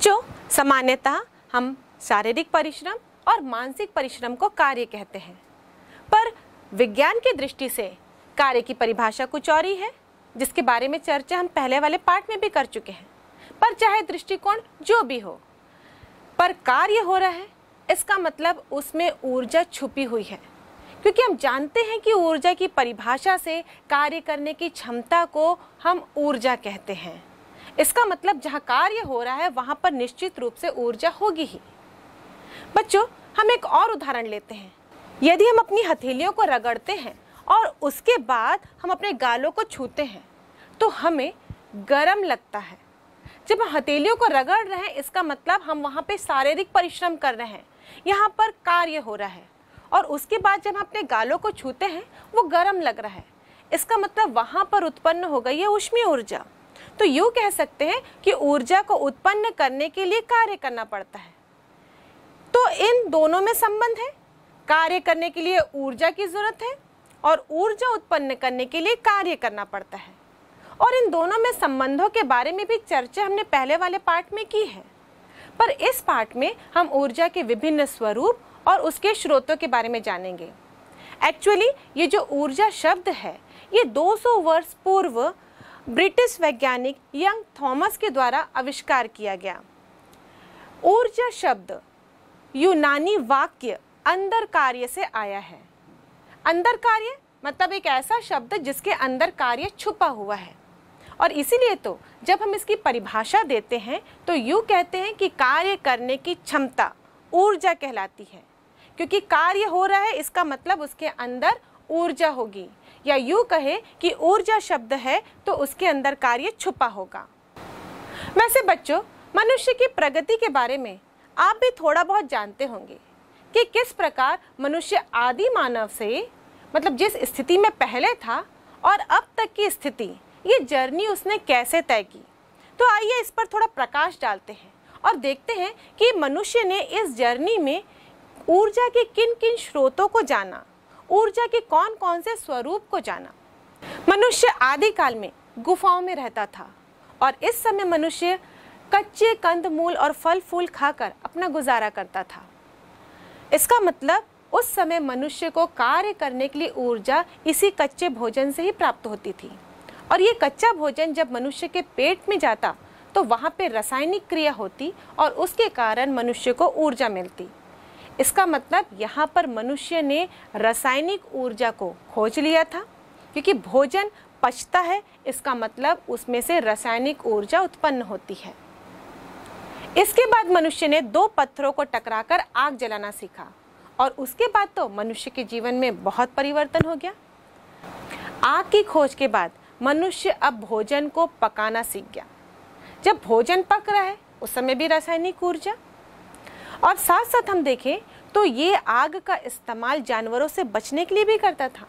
बच्चों सामान्यतः हम शारीरिक परिश्रम और मानसिक परिश्रम को कार्य कहते हैं पर विज्ञान की दृष्टि से कार्य की परिभाषा कुछ और ही है जिसके बारे में चर्चा हम पहले वाले पार्ट में भी कर चुके हैं पर चाहे दृष्टिकोण जो भी हो पर कार्य हो रहा है इसका मतलब उसमें ऊर्जा छुपी हुई है क्योंकि हम जानते हैं कि ऊर्जा की परिभाषा से कार्य करने की क्षमता को हम ऊर्जा कहते हैं इसका मतलब जहाँ कार्य हो रहा है वहाँ पर निश्चित रूप से ऊर्जा होगी ही बच्चों हम एक और उदाहरण लेते हैं यदि हम अपनी हथेलियों को रगड़ते हैं और उसके बाद हम अपने गालों को छूते हैं तो हमें गर्म लगता है जब हम हथेलियों को रगड़ रहे हैं इसका मतलब हम वहाँ पे शारीरिक परिश्रम कर रहे हैं यहाँ पर कार्य हो रहा है और उसके बाद जब हम अपने गालों को छूते हैं वो गर्म लग रहा है इसका मतलब वहाँ पर उत्पन्न हो गई है उष्मीय ऊर्जा तो यू कह सकते हैं कि ऊर्जा को उत्पन्न करने के लिए कार्य करना पड़ता है तो इन दोनों में संबंध है कार्य करने के लिए ऊर्जा की जरूरत है और ऊर्जा उत्पन्न करने के लिए कार्य करना पड़ता है और इन दोनों में संबंधों के बारे में भी चर्चा हमने पहले वाले पार्ट में की है पर इस पार्ट में हम ऊर्जा के विभिन्न स्वरूप और उसके स्रोतों के बारे में जानेंगे एक्चुअली ये जो ऊर्जा शब्द है ये 200 वर्ष पूर्व ब्रिटिश वैज्ञानिक यंग थॉमस के द्वारा आविष्कार किया गया ऊर्जा शब्द यूनानी वाक्य अंदर कार्य से आया है अंदर कार्य मतलब एक ऐसा शब्द जिसके अंदर कार्य छुपा हुआ है और इसीलिए तो जब हम इसकी परिभाषा देते हैं तो यू कहते हैं कि कार्य करने की क्षमता ऊर्जा कहलाती है क्योंकि कार्य हो रहा है इसका मतलब उसके अंदर ऊर्जा होगी या यूँ कहें कि ऊर्जा शब्द है तो उसके अंदर कार्य छुपा होगा वैसे बच्चों मनुष्य की प्रगति के बारे में आप भी थोड़ा बहुत जानते होंगे कि किस प्रकार मनुष्य आदि मानव से मतलब जिस स्थिति में पहले था और अब तक की स्थिति ये जर्नी उसने कैसे तय की तो आइए इस पर थोड़ा प्रकाश डालते हैं और देखते हैं कि मनुष्य ने इस जर्नी में ऊर्जा के किन किन स्रोतों को जाना ऊर्जा के कौन कौन से स्वरूप को जाना मनुष्य आदि काल में गुफाओं में रहता था और इस समय मनुष्य कच्चे कंद मूल और फल फूल खाकर अपना गुजारा करता था इसका मतलब उस समय मनुष्य को कार्य करने के लिए ऊर्जा इसी कच्चे भोजन से ही प्राप्त होती थी और ये कच्चा भोजन जब मनुष्य के पेट में जाता तो वहाँ पे रासायनिक क्रिया होती और उसके कारण मनुष्य को ऊर्जा मिलती इसका मतलब यहाँ पर मनुष्य ने रासायनिक ऊर्जा को खोज लिया था क्योंकि भोजन पचता है इसका मतलब उसमें से रासायनिक ऊर्जा उत्पन्न होती है इसके बाद मनुष्य ने दो पत्थरों को टकराकर आग जलाना सीखा और उसके बाद तो मनुष्य के जीवन में बहुत परिवर्तन हो गया आग की खोज के बाद मनुष्य अब भोजन को पकाना सीख गया जब भोजन पक रहा है उस समय भी रासायनिक ऊर्जा और साथ साथ हम देखें तो ये आग का इस्तेमाल जानवरों से बचने के लिए भी करता था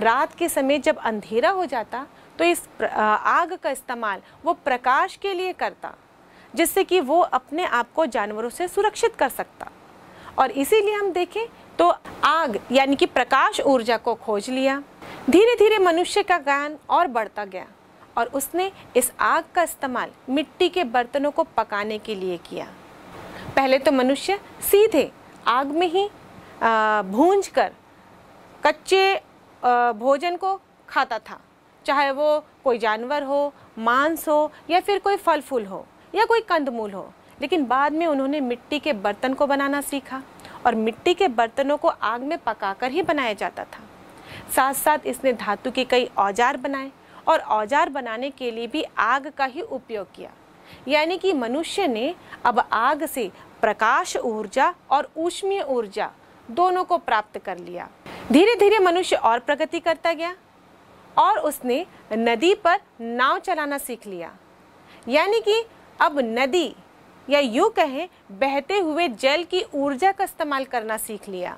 रात के समय जब अंधेरा हो जाता तो इस आग का इस्तेमाल वो प्रकाश के लिए करता जिससे कि वो अपने आप को जानवरों से सुरक्षित कर सकता और इसीलिए हम देखें तो आग यानी कि प्रकाश ऊर्जा को खोज लिया धीरे धीरे मनुष्य का ज्ञान और बढ़ता गया और उसने इस आग का इस्तेमाल मिट्टी के बर्तनों को पकाने के लिए किया पहले तो मनुष्य सीधे आग में ही भूंज कर कच्चे भोजन को खाता था चाहे वो कोई जानवर हो मांस हो या फिर कोई फल फूल हो या कोई कंदमूल हो लेकिन बाद में उन्होंने मिट्टी के बर्तन को बनाना सीखा और मिट्टी के बर्तनों को आग में पकाकर ही बनाया जाता था साथ साथ इसने धातु के कई औजार बनाए और औजार बनाने के लिए भी आग का ही उपयोग किया यानी कि मनुष्य ने अब आग से प्रकाश ऊर्जा और ऊष्मीय ऊर्जा दोनों को प्राप्त कर लिया धीरे धीरे मनुष्य और प्रगति करता गया और उसने नदी पर नाव चलाना सीख लिया यानी कि अब नदी या यूँ कहें बहते हुए जल की ऊर्जा का इस्तेमाल करना सीख लिया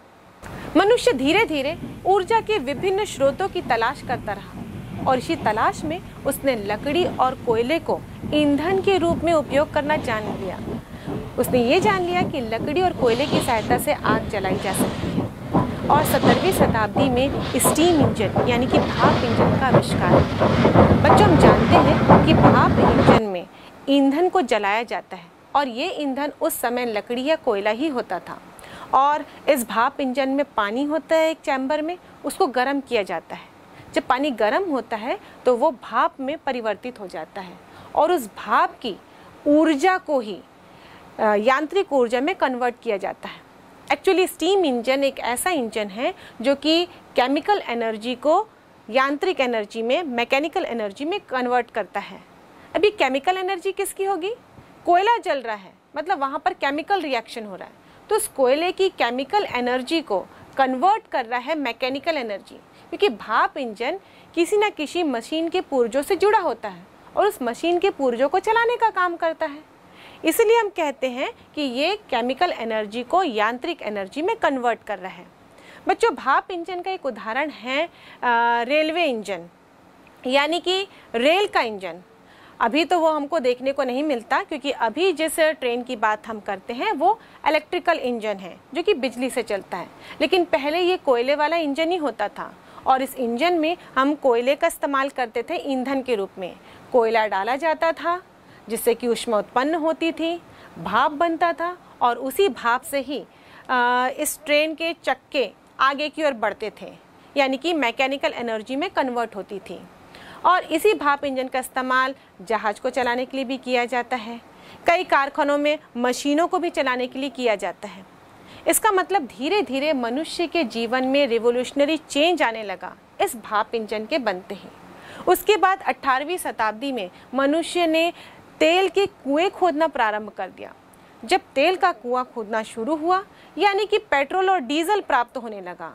मनुष्य धीरे धीरे ऊर्जा के विभिन्न स्रोतों की तलाश करता रहा और इसी तलाश में उसने लकड़ी और कोयले को ईंधन के रूप में उपयोग करना जान लिया उसने ये जान लिया कि लकड़ी और कोयले की सहायता से आग जलाई जा सकती है और सत्तरवीं शताब्दी में स्टीम इंजन यानी कि भाप इंजन का आविष्कार बच्चों हम जानते हैं कि भाप इंजन में ईंधन को जलाया जाता है और ये ईंधन उस समय लकड़ी या कोयला ही होता था और इस भाप इंजन में पानी होता है एक चैम्बर में उसको गर्म किया जाता है जब पानी गर्म होता है तो वो भाप में परिवर्तित हो जाता है और उस भाप की ऊर्जा को ही यांत्रिक ऊर्जा में कन्वर्ट किया जाता है एक्चुअली स्टीम इंजन एक ऐसा इंजन है जो कि केमिकल एनर्जी को यांत्रिक एनर्जी में मैकेनिकल एनर्जी में कन्वर्ट करता है अभी केमिकल एनर्जी किसकी होगी कोयला जल रहा है मतलब वहाँ पर केमिकल रिएक्शन हो रहा है तो उस कोयले की केमिकल एनर्जी को कन्वर्ट कर रहा है मैकेनिकल एनर्जी क्योंकि भाप इंजन किसी न किसी मशीन के पुर्जों से जुड़ा होता है और उस मशीन के पुर्जों को चलाने का काम करता है इसलिए हम कहते हैं कि ये केमिकल एनर्जी को यांत्रिक एनर्जी में कन्वर्ट कर रहे हैं बच्चों भाप इंजन का एक उदाहरण है रेलवे इंजन यानी कि रेल का इंजन अभी तो वो हमको देखने को नहीं मिलता क्योंकि अभी जिस ट्रेन की बात हम करते हैं वो इलेक्ट्रिकल इंजन है जो कि बिजली से चलता है लेकिन पहले ये कोयले वाला इंजन ही होता था और इस इंजन में हम कोयले का इस्तेमाल करते थे ईंधन के रूप में कोयला डाला जाता था जिससे कि उष्मा उत्पन्न होती थी भाप बनता था और उसी भाप से ही आ, इस ट्रेन के चक्के आगे की ओर बढ़ते थे यानी कि मैकेनिकल एनर्जी में कन्वर्ट होती थी और इसी भाप इंजन का इस्तेमाल जहाज़ को चलाने के लिए भी किया जाता है कई कारखानों में मशीनों को भी चलाने के लिए किया जाता है इसका मतलब धीरे धीरे मनुष्य के जीवन में रिवोल्यूशनरी चेंज आने लगा इस भाप इंजन के बनते ही उसके बाद 18वीं शताब्दी में मनुष्य ने तेल के कुएं खोदना प्रारंभ कर दिया जब तेल का कुआं खोदना शुरू हुआ यानी कि पेट्रोल और डीजल प्राप्त होने लगा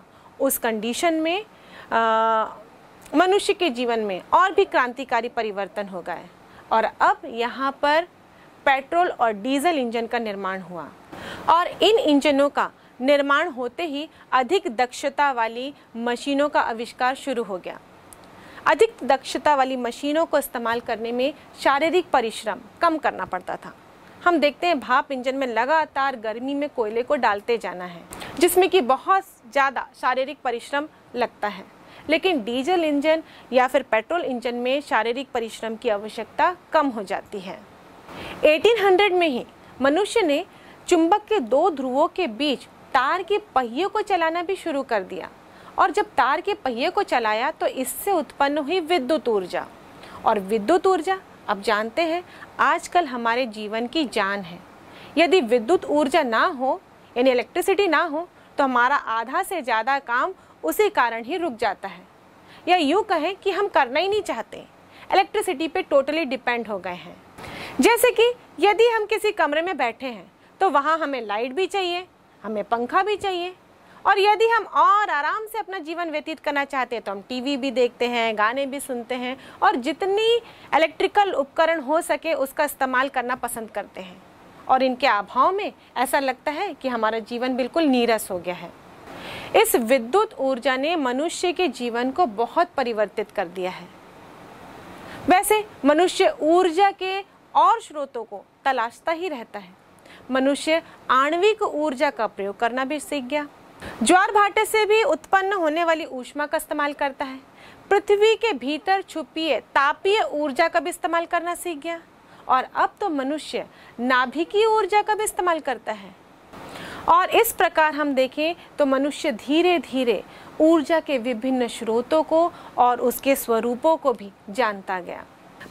उस कंडीशन में मनुष्य के जीवन में और भी क्रांतिकारी परिवर्तन हो गए और अब यहाँ पर पेट्रोल और डीजल इंजन का निर्माण हुआ और इन इंजनों का निर्माण होते ही अधिक दक्षता वाली मशीनों का आविष्कार शुरू हो गया अधिक दक्षता वाली मशीनों को इस्तेमाल करने में शारीरिक परिश्रम कम करना पड़ता था हम देखते हैं भाप इंजन में लगातार गर्मी में कोयले को डालते जाना है जिसमें कि बहुत ज़्यादा शारीरिक परिश्रम लगता है लेकिन डीजल इंजन या फिर पेट्रोल इंजन में शारीरिक परिश्रम की आवश्यकता कम हो जाती है 1800 में ही मनुष्य ने चुंबक के दो ध्रुवों के बीच तार के पहियों को चलाना भी शुरू कर दिया और जब तार के पहिए को चलाया तो इससे उत्पन्न हुई विद्युत ऊर्जा और विद्युत ऊर्जा अब जानते हैं आजकल हमारे जीवन की जान है यदि विद्युत ऊर्जा ना हो यानी इलेक्ट्रिसिटी ना हो तो हमारा आधा से ज़्यादा काम उसी कारण ही रुक जाता है या यूँ कहें कि हम करना ही नहीं चाहते इलेक्ट्रिसिटी पे टोटली डिपेंड हो गए हैं जैसे कि यदि हम किसी कमरे में बैठे हैं तो वहाँ हमें लाइट भी चाहिए हमें पंखा भी चाहिए और यदि हम और आराम से अपना जीवन व्यतीत करना चाहते हैं तो हम टीवी भी देखते हैं गाने भी सुनते हैं और जितनी इलेक्ट्रिकल उपकरण हो सके उसका इस्तेमाल करना पसंद करते हैं और इनके अभाव में ऐसा लगता है कि हमारा जीवन बिल्कुल नीरस हो गया है इस विद्युत ऊर्जा ने मनुष्य के जीवन को बहुत परिवर्तित कर दिया है वैसे मनुष्य ऊर्जा के और स्रोतों को तलाशता ही रहता है मनुष्य आणविक ऊर्जा का प्रयोग करना भी सीख गया ज्वार भाटे से भी उत्पन्न होने वाली ऊष्मा का इस्तेमाल करता है पृथ्वी के भीतर छुपी तापीय ऊर्जा का भी इस्तेमाल करना सीख गया और अब तो मनुष्य नाभि की ऊर्जा का भी इस्तेमाल करता है और इस प्रकार हम देखें तो मनुष्य धीरे धीरे ऊर्जा के विभिन्न स्रोतों को और उसके स्वरूपों को भी जानता गया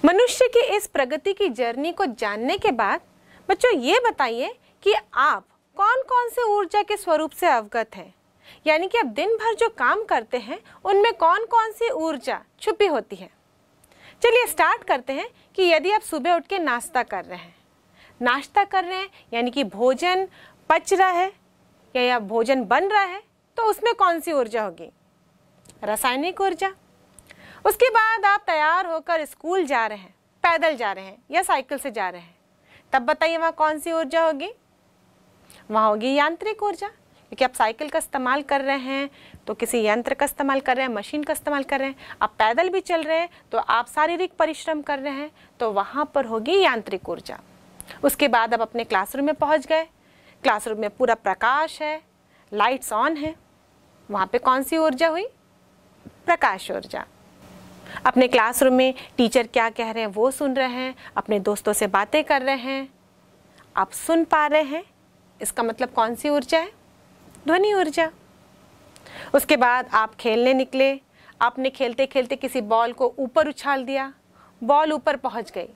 मनुष्य की इस प्रगति की जर्नी को जानने के बाद बच्चों ये बताइए कि आप कौन कौन से ऊर्जा के स्वरूप से अवगत है यानी कि आप दिन भर जो काम करते हैं उनमें कौन कौन सी ऊर्जा छुपी होती है चलिए स्टार्ट करते हैं कि यदि आप सुबह उठ के नाश्ता कर रहे हैं नाश्ता कर रहे हैं यानी कि भोजन पच रहा है या, या भोजन बन रहा है तो उसमें कौन सी ऊर्जा होगी रासायनिक ऊर्जा उसके बाद आप तैयार होकर स्कूल जा रहे हैं पैदल जा रहे हैं या साइकिल से जा रहे हैं तब बताइए वहाँ कौन सी ऊर्जा होगी वहाँ होगी यांत्रिक ऊर्जा क्योंकि आप साइकिल का इस्तेमाल कर रहे हैं तो किसी यंत्र का इस्तेमाल कर रहे हैं मशीन का इस्तेमाल कर रहे हैं आप पैदल भी चल रहे हैं तो आप शारीरिक परिश्रम कर रहे हैं तो वहाँ पर होगी यांत्रिक ऊर्जा उसके बाद आप अपने क्लासरूम में पहुँच गए क्लासरूम में पूरा प्रकाश है लाइट्स ऑन है वहाँ पर कौन सी ऊर्जा हुई प्रकाश ऊर्जा अपने क्लासरूम में टीचर क्या कह रहे हैं वो सुन रहे हैं अपने दोस्तों से बातें कर रहे हैं आप सुन पा रहे हैं इसका मतलब कौन सी ऊर्जा है ध्वनि ऊर्जा उसके बाद आप खेलने निकले आपने खेलते खेलते किसी बॉल को ऊपर उछाल दिया बॉल ऊपर पहुंच गई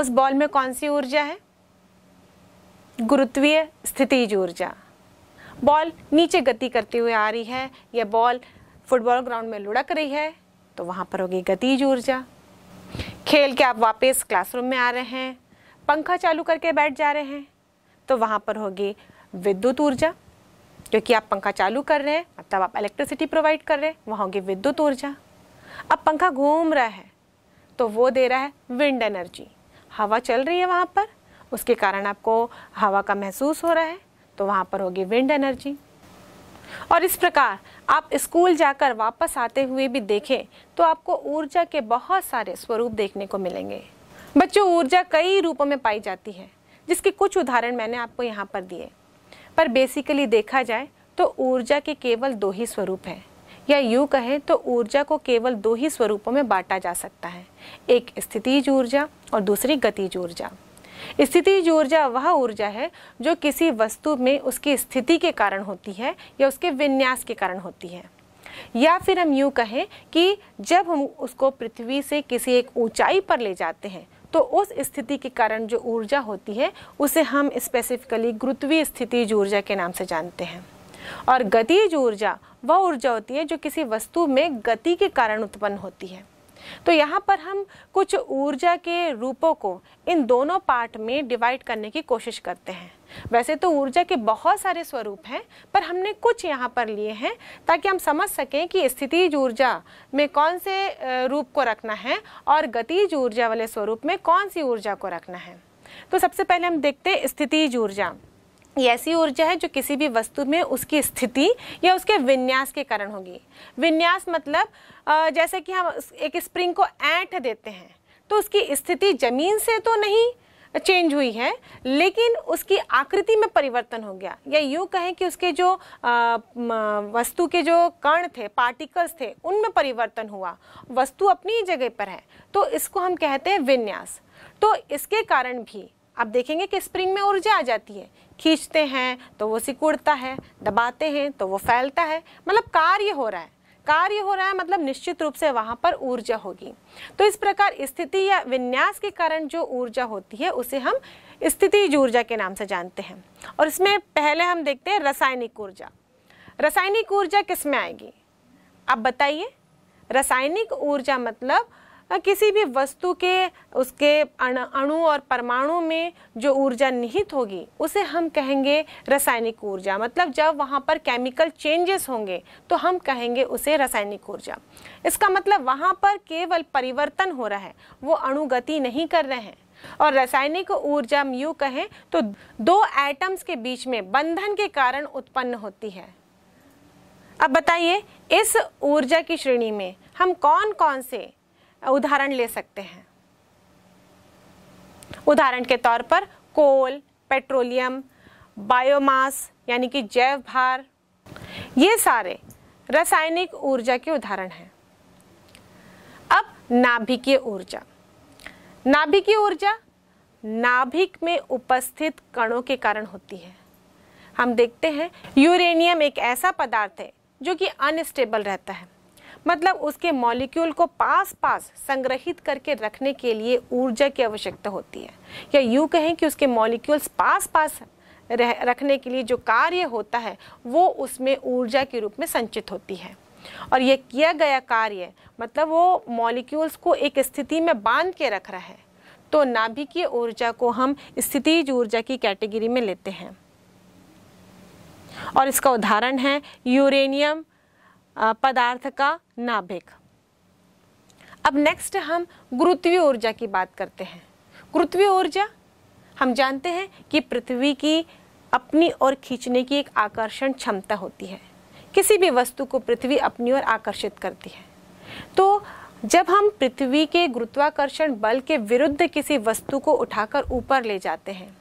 उस बॉल में कौन सी ऊर्जा है गुरुत्वीय स्थिति ऊर्जा बॉल नीचे गति करते हुए आ रही है या बॉल फुटबॉल ग्राउंड में लुढ़क रही है तो वहाँ पर होगी गतिज ऊर्जा खेल के आप वापस क्लासरूम में आ रहे हैं पंखा चालू करके बैठ जा रहे हैं तो वहाँ पर होगी विद्युत ऊर्जा क्योंकि आप पंखा चालू कर रहे हैं मतलब आप इलेक्ट्रिसिटी प्रोवाइड कर रहे हैं वहाँ होगी विद्युत ऊर्जा अब पंखा घूम रहा है तो वो दे रहा है विंड एनर्जी हवा चल रही है वहाँ पर उसके कारण आपको हवा का महसूस हो रहा है तो वहाँ पर होगी विंड एनर्जी और इस प्रकार आप स्कूल जाकर वापस आते हुए भी देखें तो आपको ऊर्जा के बहुत सारे स्वरूप देखने को मिलेंगे बच्चों ऊर्जा कई रूपों में पाई जाती है जिसके कुछ उदाहरण मैंने आपको यहाँ पर दिए पर बेसिकली देखा जाए तो ऊर्जा के केवल दो ही स्वरूप हैं या यूँ कहें तो ऊर्जा को केवल दो ही स्वरूपों में बांटा जा सकता है एक स्थितिज ऊर्जा और दूसरी गतिज ऊर्जा स्थितिज ऊर्जा वह ऊर्जा है जो किसी वस्तु में उसकी स्थिति के कारण होती है या उसके विन्यास के कारण होती है या फिर हम यूँ कहें कि जब हम उसको पृथ्वी से किसी एक ऊंचाई पर ले जाते हैं तो उस स्थिति के कारण जो ऊर्जा होती है उसे हम स्पेसिफिकली गुरुत्वीय स्थिति ऊर्जा के नाम से जानते हैं और गतिज ऊर्जा वह ऊर्जा होती है जो किसी वस्तु में गति के कारण उत्पन्न होती है तो यहाँ पर हम कुछ ऊर्जा के रूपों को इन दोनों पार्ट में डिवाइड करने की कोशिश करते हैं वैसे तो ऊर्जा के बहुत सारे स्वरूप हैं पर हमने कुछ यहाँ पर लिए हैं ताकि हम समझ सकें कि स्थितिज ऊर्जा में कौन से रूप को रखना है और गतिज ऊर्जा वाले स्वरूप में कौन सी ऊर्जा को रखना है तो सबसे पहले हम देखते हैं स्थितिज ऊर्जा ऐसी ऊर्जा है जो किसी भी वस्तु में उसकी स्थिति या उसके विन्यास के कारण होगी विन्यास मतलब जैसे कि हम एक स्प्रिंग को ऐंठ देते हैं तो उसकी स्थिति जमीन से तो नहीं चेंज हुई है लेकिन उसकी आकृति में परिवर्तन हो गया या यूँ कहें कि उसके जो वस्तु के जो कण थे पार्टिकल्स थे उनमें परिवर्तन हुआ वस्तु अपनी जगह पर है तो इसको हम कहते हैं विन्यास तो इसके कारण भी आप देखेंगे कि स्प्रिंग में ऊर्जा आ जाती है खींचते हैं तो वो सिकुड़ता है दबाते हैं तो वो फैलता है मतलब कार्य हो रहा है कार्य हो रहा है मतलब निश्चित रूप से वहाँ पर ऊर्जा होगी तो इस प्रकार स्थिति या विन्यास के कारण जो ऊर्जा होती है उसे हम स्थिति ऊर्जा के नाम से जानते हैं और इसमें पहले हम देखते हैं रासायनिक ऊर्जा रासायनिक ऊर्जा किस में आएगी आप बताइए रासायनिक ऊर्जा मतलब किसी भी वस्तु के उसके अणु और परमाणु में जो ऊर्जा निहित होगी उसे हम कहेंगे रासायनिक ऊर्जा मतलब जब वहाँ पर केमिकल चेंजेस होंगे तो हम कहेंगे उसे रासायनिक ऊर्जा इसका मतलब वहाँ पर केवल परिवर्तन हो रहा है वो अणुगति नहीं कर रहे हैं और रासायनिक ऊर्जा यू कहें तो दो एटम्स के बीच में बंधन के कारण उत्पन्न होती है अब बताइए इस ऊर्जा की श्रेणी में हम कौन कौन से उदाहरण ले सकते हैं उदाहरण के तौर पर कोल पेट्रोलियम बायोमास यानी कि जैव भार ये सारे रासायनिक ऊर्जा के उदाहरण हैं अब नाभिकीय ऊर्जा नाभिकीय ऊर्जा नाभिक में उपस्थित कणों के कारण होती है हम देखते हैं यूरेनियम एक ऐसा पदार्थ है जो कि अनस्टेबल रहता है मतलब उसके मॉलिक्यूल को पास पास संग्रहित करके रखने के लिए ऊर्जा की आवश्यकता होती है या यूँ कहें कि उसके मॉलिक्यूल्स पास पास रह, रखने के लिए जो कार्य होता है वो उसमें ऊर्जा के रूप में संचित होती है और ये किया गया कार्य मतलब वो मॉलिक्यूल्स को एक स्थिति में बांध के रख रहा है तो नाभिकीय ऊर्जा को हम स्थितिज ऊर्जा की कैटेगरी में लेते हैं और इसका उदाहरण है यूरेनियम पदार्थ का नाभिक अब नेक्स्ट हम गुरुत्वीय ऊर्जा की बात करते हैं गुरुत्वीय ऊर्जा हम जानते हैं कि पृथ्वी की अपनी ओर खींचने की एक आकर्षण क्षमता होती है किसी भी वस्तु को पृथ्वी अपनी ओर आकर्षित करती है तो जब हम पृथ्वी के गुरुत्वाकर्षण बल के विरुद्ध किसी वस्तु को उठाकर ऊपर ले जाते हैं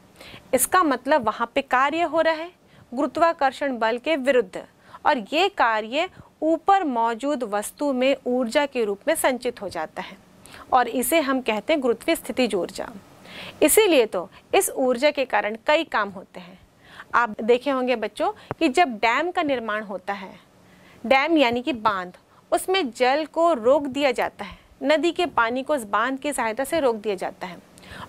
इसका मतलब वहाँ पे कार्य हो रहा है गुरुत्वाकर्षण बल के विरुद्ध और ये कार्य ऊपर मौजूद वस्तु में ऊर्जा के रूप में संचित हो जाता है और इसे हम कहते हैं गुरुत्वीय स्थिति ऊर्जा इसीलिए तो इस ऊर्जा के कारण कई काम होते हैं आप देखे होंगे बच्चों कि जब डैम का निर्माण होता है डैम यानी कि बांध उसमें जल को रोक दिया जाता है नदी के पानी को इस बांध की सहायता से रोक दिया जाता है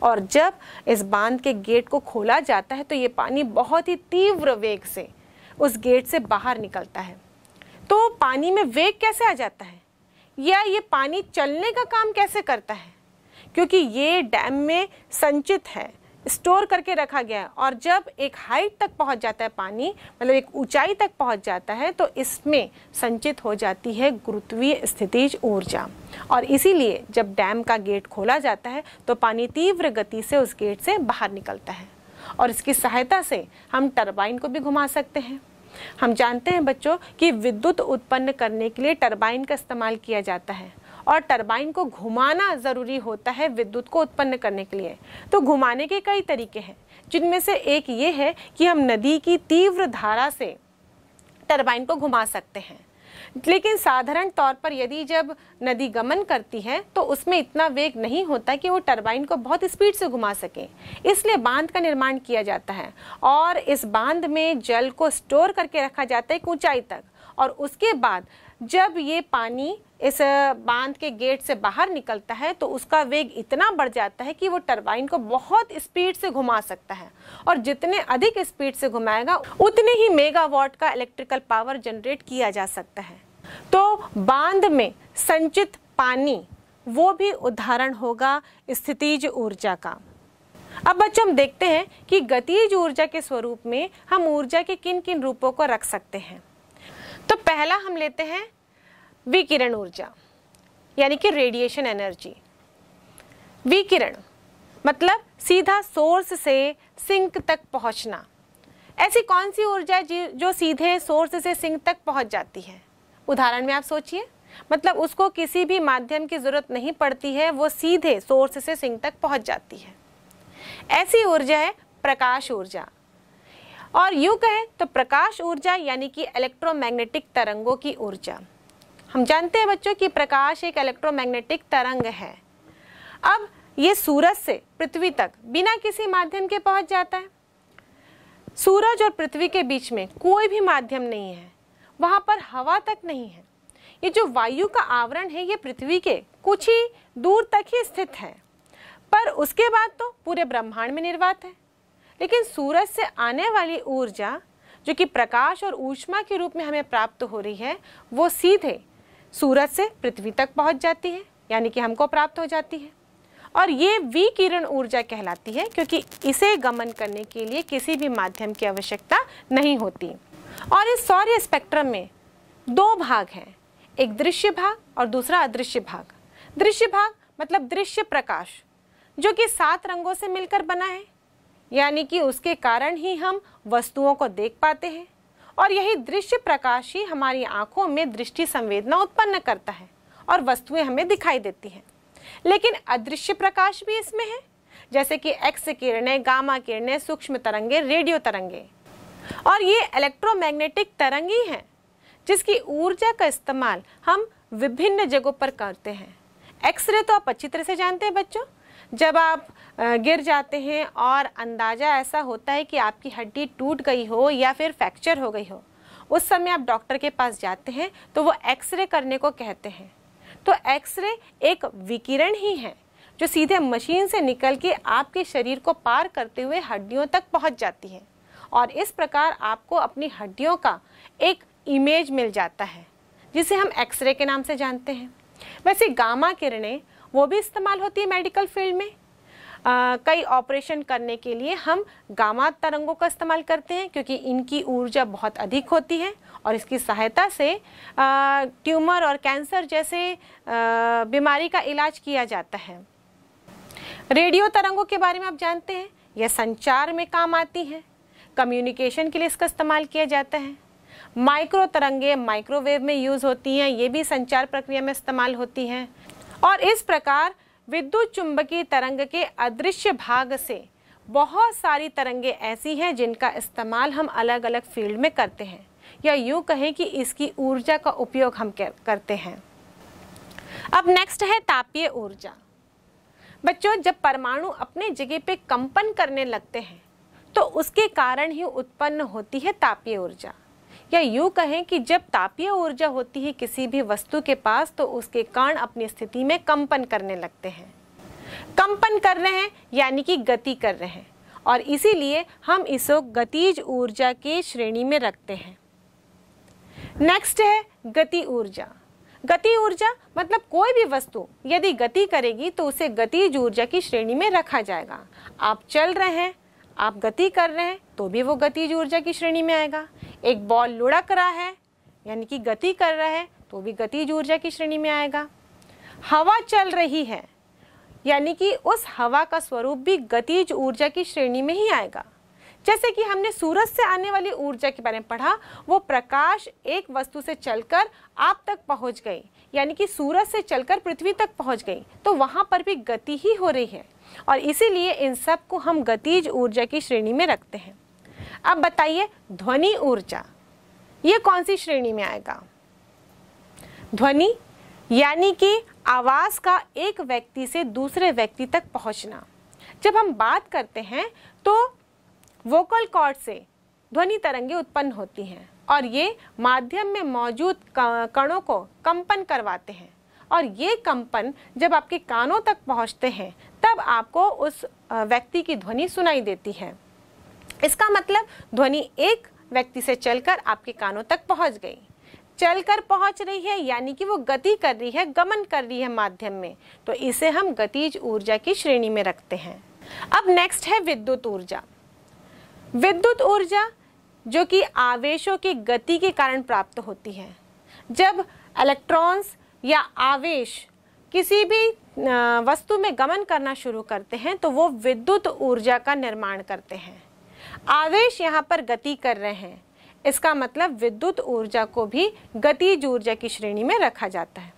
और जब इस बांध के गेट को खोला जाता है तो ये पानी बहुत ही तीव्र वेग से उस गेट से बाहर निकलता है तो पानी में वेग कैसे आ जाता है या ये पानी चलने का काम कैसे करता है क्योंकि ये डैम में संचित है स्टोर करके रखा गया है और जब एक हाइट तक पहुंच जाता है पानी मतलब एक ऊंचाई तक पहुंच जाता है तो इसमें संचित हो जाती है गुरुत्वीय स्थितिज ऊर्जा और इसीलिए जब डैम का गेट खोला जाता है तो पानी तीव्र गति से उस गेट से बाहर निकलता है और इसकी सहायता से हम टरबाइन को भी घुमा सकते हैं हम जानते हैं बच्चों कि विद्युत उत्पन्न करने के लिए टरबाइन का इस्तेमाल किया जाता है और टरबाइन को घुमाना ज़रूरी होता है विद्युत को उत्पन्न करने के लिए तो घुमाने के कई तरीके हैं जिनमें से एक ये है कि हम नदी की तीव्र धारा से टरबाइन को घुमा सकते हैं लेकिन साधारण तौर पर यदि जब नदी गमन करती है तो उसमें इतना वेग नहीं होता कि वो टरबाइन को बहुत स्पीड से घुमा सके इसलिए बांध का निर्माण किया जाता है और इस बांध में जल को स्टोर करके रखा जाता है ऊंचाई तक और उसके बाद जब ये पानी इस बांध के गेट से बाहर निकलता है तो उसका वेग इतना बढ़ जाता है कि वो टरबाइन को बहुत स्पीड से घुमा सकता है और जितने अधिक स्पीड से घुमाएगा उतने ही मेगावाट का इलेक्ट्रिकल पावर जनरेट किया जा सकता है तो बांध में संचित पानी वो भी उदाहरण होगा स्थितिज ऊर्जा का अब बच्चों हम देखते हैं कि गतिज ऊर्जा के स्वरूप में हम ऊर्जा के किन किन रूपों को रख सकते हैं तो पहला हम लेते हैं विकिरण ऊर्जा यानी कि रेडिएशन एनर्जी विकिरण मतलब सीधा सोर्स से सिंक तक पहुंचना ऐसी कौन सी ऊर्जा जो सीधे सोर्स से सिंक तक पहुंच जाती है उदाहरण में आप सोचिए मतलब उसको किसी भी माध्यम की ज़रूरत नहीं पड़ती है वो सीधे सोर्स से सिंक तक पहुंच जाती है ऐसी ऊर्जा है प्रकाश ऊर्जा और यूँ कहें तो प्रकाश ऊर्जा यानी कि इलेक्ट्रोमैग्नेटिक तरंगों की ऊर्जा हम जानते हैं बच्चों कि प्रकाश एक इलेक्ट्रोमैग्नेटिक तरंग है अब ये सूरज से पृथ्वी तक बिना किसी माध्यम के पहुंच जाता है सूरज और पृथ्वी के बीच में कोई भी माध्यम नहीं है वहाँ पर हवा तक नहीं है ये जो वायु का आवरण है ये पृथ्वी के कुछ ही दूर तक ही स्थित है पर उसके बाद तो पूरे ब्रह्मांड में निर्वात है लेकिन सूरज से आने वाली ऊर्जा जो कि प्रकाश और ऊष्मा के रूप में हमें प्राप्त हो रही है वो सीधे सूरज से पृथ्वी तक पहुंच जाती है यानी कि हमको प्राप्त हो जाती है और ये विकिरण ऊर्जा कहलाती है क्योंकि इसे गमन करने के लिए किसी भी माध्यम की आवश्यकता नहीं होती और इस सौर्य स्पेक्ट्रम में दो भाग हैं एक दृश्य भाग और दूसरा अदृश्य भाग दृश्य भाग मतलब दृश्य प्रकाश जो कि सात रंगों से मिलकर बना है यानी कि उसके कारण ही हम वस्तुओं को देख पाते हैं और यही दृश्य प्रकाश ही हमारी आंखों में दृष्टि संवेदना उत्पन्न करता है और वस्तुएं हमें दिखाई देती हैं लेकिन अदृश्य प्रकाश भी इसमें है जैसे कि एक्स किरणें गामा किरणें सूक्ष्म तरंगे रेडियो तरंगे और ये इलेक्ट्रोमैग्नेटिक तरंग ही हैं जिसकी ऊर्जा का इस्तेमाल हम विभिन्न जगहों पर करते हैं एक्सरे तो आप अच्छी तरह से जानते हैं बच्चों जब आप गिर जाते हैं और अंदाज़ा ऐसा होता है कि आपकी हड्डी टूट गई हो या फिर फ्रैक्चर हो गई हो उस समय आप डॉक्टर के पास जाते हैं तो वो एक्सरे करने को कहते हैं तो एक्सरे एक विकिरण ही है जो सीधे मशीन से निकल के आपके शरीर को पार करते हुए हड्डियों तक पहुंच जाती है और इस प्रकार आपको अपनी हड्डियों का एक इमेज मिल जाता है जिसे हम एक्सरे के नाम से जानते हैं वैसे गामा किरणें वो भी इस्तेमाल होती है मेडिकल फील्ड में आ, कई ऑपरेशन करने के लिए हम गामा तरंगों का इस्तेमाल करते हैं क्योंकि इनकी ऊर्जा बहुत अधिक होती है और इसकी सहायता से आ, ट्यूमर और कैंसर जैसे आ, बीमारी का इलाज किया जाता है रेडियो तरंगों के बारे में आप जानते हैं यह संचार में काम आती हैं कम्युनिकेशन के लिए इसका इस्तेमाल किया जाता है माइक्रो तरंगे माइक्रोवेव में यूज़ होती हैं ये भी संचार प्रक्रिया में इस्तेमाल होती हैं और इस प्रकार विद्युत चुंबकीय तरंग के अदृश्य भाग से बहुत सारी तरंगे ऐसी हैं जिनका इस्तेमाल हम अलग अलग फील्ड में करते हैं या यूँ कहें कि इसकी ऊर्जा का उपयोग हम करते हैं अब नेक्स्ट है तापीय ऊर्जा बच्चों जब परमाणु अपने जगह पे कंपन करने लगते हैं तो उसके कारण ही उत्पन्न होती है तापीय ऊर्जा या यूं कहें कि जब तापीय ऊर्जा होती है किसी भी वस्तु के पास तो उसके कण अपनी स्थिति में कंपन करने लगते हैं कंपन कर रहे हैं यानी कि गति कर रहे हैं और इसीलिए हम इसको गतिज ऊर्जा की श्रेणी में रखते हैं नेक्स्ट है गति ऊर्जा गति ऊर्जा मतलब कोई भी वस्तु यदि गति करेगी तो उसे गतिज ऊर्जा की श्रेणी में रखा जाएगा आप चल रहे हैं आप गति कर रहे हैं तो भी वो गतिज ऊर्जा की श्रेणी में आएगा एक बॉल लुढ़क रहा है यानी कि गति कर रहा है तो भी गतिज ऊर्जा की श्रेणी में आएगा हवा चल रही है यानी कि उस हवा का स्वरूप भी गतिज ऊर्जा की श्रेणी में ही आएगा जैसे कि हमने सूरज से आने वाली ऊर्जा के बारे में पढ़ा वो प्रकाश एक वस्तु से चलकर आप तक पहुंच गई यानी कि सूरज से चलकर पृथ्वी तक पहुंच गई तो वहाँ पर भी गति ही हो रही है और इसीलिए इन सब को हम गतिज ऊर्जा की श्रेणी में रखते हैं अब बताइए ध्वनि ऊर्जा ये कौन सी श्रेणी में आएगा ध्वनि यानी कि आवाज़ का एक व्यक्ति से दूसरे व्यक्ति तक पहुंचना जब हम बात करते हैं तो वोकल कॉर्ड से ध्वनि तरंगे उत्पन्न होती हैं और ये माध्यम में मौजूद कणों को कंपन करवाते हैं और ये कंपन जब आपके कानों तक पहुंचते हैं तब आपको उस व्यक्ति की ध्वनि सुनाई देती है इसका मतलब ध्वनि एक व्यक्ति से चलकर आपके कानों तक पहुंच गई चलकर पहुंच रही है यानी कि वो गति कर रही है गमन कर रही है माध्यम में तो इसे हम गतिज ऊर्जा की श्रेणी में रखते हैं अब नेक्स्ट है विद्युत ऊर्जा विद्युत ऊर्जा जो कि आवेशों की गति के कारण प्राप्त होती है जब इलेक्ट्रॉन्स या आवेश किसी भी वस्तु में गमन करना शुरू करते हैं तो वो विद्युत ऊर्जा का निर्माण करते हैं आवेश यहाँ पर गति कर रहे हैं इसका मतलब विद्युत ऊर्जा को भी गतिज ऊर्जा की श्रेणी में रखा जाता है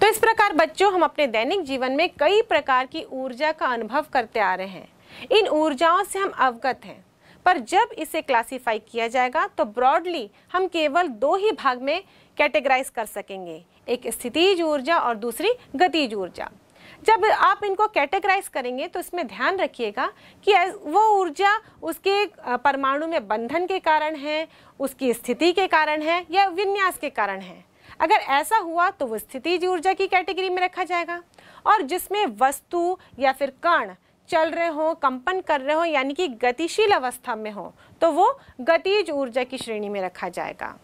तो इस प्रकार बच्चों हम अपने दैनिक जीवन में कई प्रकार की ऊर्जा का अनुभव करते आ रहे हैं इन ऊर्जाओं से हम अवगत हैं पर जब इसे क्लासिफाई किया जाएगा तो ब्रॉडली हम केवल दो ही भाग में कैटेगराइज कर सकेंगे एक स्थितिज ऊर्जा और दूसरी गतिज ऊर्जा जब आप इनको कैटेगराइज करेंगे तो इसमें ध्यान रखिएगा कि वो ऊर्जा उसके परमाणु में बंधन के कारण है उसकी स्थिति के कारण है या विन्यास के कारण है अगर ऐसा हुआ तो वो स्थितिज ऊर्जा की कैटेगरी में रखा जाएगा और जिसमें वस्तु या फिर कण चल रहे हो कंपन कर रहे हो यानी कि गतिशील अवस्था में हो तो वो गतिज ऊर्जा की श्रेणी में रखा जाएगा